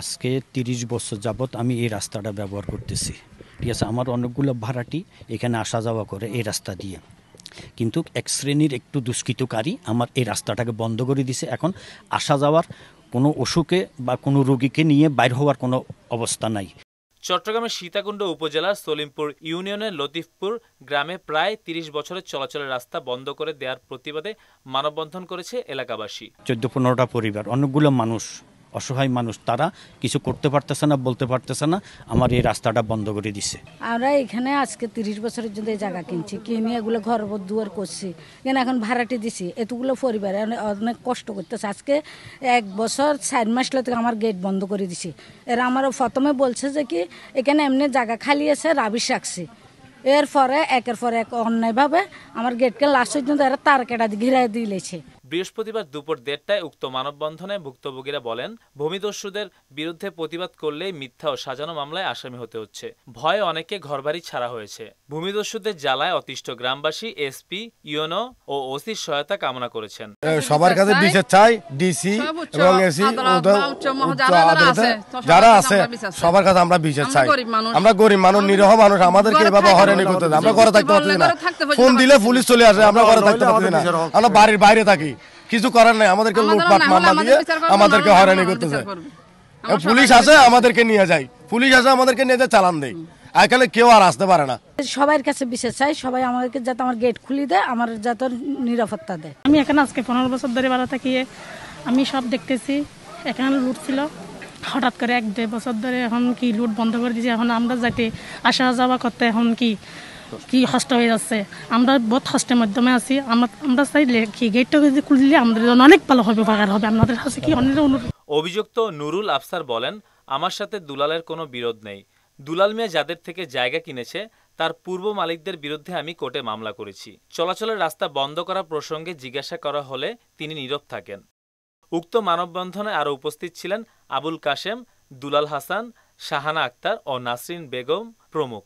আজকে তিরিশ বছর যাবৎ আমি এই রাস্তাটা ব্যবহার করতেছি ঠিক আছে আমার অনেকগুলো ভাড়াটি এখানে আসা যাওয়া করে এই রাস্তা দিয়ে কিন্তু এক শ্রেণীর একটু দুষ্কৃতকারী আমার এই রাস্তাটাকে বন্ধ করে দিছে এখন আসা যাওয়ার কোনো অসুখে বা কোনো রোগীকে নিয়ে বাইর হওয়ার কোনো অবস্থা নাই চট্টগ্রামের সীতাকুণ্ড উপজেলার সলিমপুর ইউনিয়নের লতিফপুর গ্রামে প্রায় তিরিশ বছরের চলাচলের রাস্তা বন্ধ করে দেওয়ার প্রতিবাদে মানববন্ধন করেছে এলাকাবাসী চোদ্দ পনেরোটা পরিবার অনেকগুলো মানুষ অসহায় মানুষ তারা কিছু করতে পারতেছে না বলতে পারতেছে না আমার এই রাস্তাটা বন্ধ করে দিছে আমরা এখানে আজকে তিরিশ বছরের জন্য এই জায়গা কিনছি কিনে এগুলো ঘর দুয়ার করছি কেন এখন ভাড়াটি দিছি এতগুলো পরিবারে অনেক কষ্ট করতেছে আজকে এক বছর চার মাস থেকে আমার গেট বন্ধ করে দিছি এরা আমার প্রথমে বলছে যে কি এখানে এমনি জায়গা খালি আছে রাবিশ রাখছি এরপরে একের পর এক অন্যায়ভাবে আমার গেটকে লাস্ট পর্যন্ত এরা তার কেটা ঘিরাই দিয়েছে বৃহস্পতিবার দুপুর দেড়টায় উক্ত মানববন্ধনে ভুক্তভোগীরা বলেন ভূমিদস্যুদের বিরুদ্ধে প্রতিবাদ করলেই মিথ্যা ও সাজানো মামলায় আসামি হতে হচ্ছে ভয়ে অনেকে ঘরবাড়ি ছাড়া হয়েছে ভূমিদস্যুদের জ্বালায় অতিষ্ঠ গ্রামবাসী এসপি ইউনো ও ওসির সহায়তা কামনা করেছেন সবার কাছে বিচার চাই ডিসি এবং এসি যারা আছে সবার কাছে আমরা বিচার চাই আমরা গরিব মানুষ নিরহ মানুষ আমাদেরকে এভাবে হয়রানি করতে আমরা ঘরে থাকতে পারছি না ফোন দিলে পুলিশ চলে আসে আমরা ঘরে থাকতে পারছি না আমরা বাড়ির বাইরে থাকি কিছু করার নাই আমাদেরকে লুটপাট মামলা দিয়ে আমাদেরকে হয়রানি করতে চায় পুলিশ আসে আমাদেরকে নিয়ে যায় পুলিশ আসে আমাদেরকে নিয়ে যায় চালান দেয় এখানে কেউ আর আসতে পারে না সবার কাছে বিশেষ চাই সবাই আমাদেরকে যাতে আমার গেট খুলি দেয় আমার যাতে নিরাপত্তা দেয় আমি এখানে আজকে পনেরো বছর ধরে ভালো থাকিয়ে আমি সব দেখতেছি এখানে লুট ছিল হঠাৎ করে এক দেড় বছর ধরে এখন কি লুট বন্ধ করে দিয়েছে এখন আমরা যাতে আসা যাওয়া করতে এখন কি কি কষ্ট হয়ে যাচ্ছে আমরা বহুত কষ্টের মাধ্যমে আছি আমরা চাই কি গেটটা যদি খুলে দিলে আমাদের জন্য অনেক ভালো হবে উপকার হবে আপনাদের কাছে কি অনেক অনুরোধ অভিযুক্ত নুরুল আফসার বলেন আমার সাথে দুলালের কোনো বিরোধ নেই দুলাল মিয়া যাদের থেকে জায়গা কিনেছে তার পূর্ব মালিকদের বিরুদ্ধে আমি কোর্টে মামলা করেছি চলাচলের রাস্তা বন্ধ করা প্রসঙ্গে জিজ্ঞাসা করা হলে তিনি নীরব থাকেন উক্ত মানববন্ধনে আরও উপস্থিত ছিলেন আবুল কাশেম দুলাল হাসান শাহানা আক্তার ও নাসরিন বেগম প্রমুখ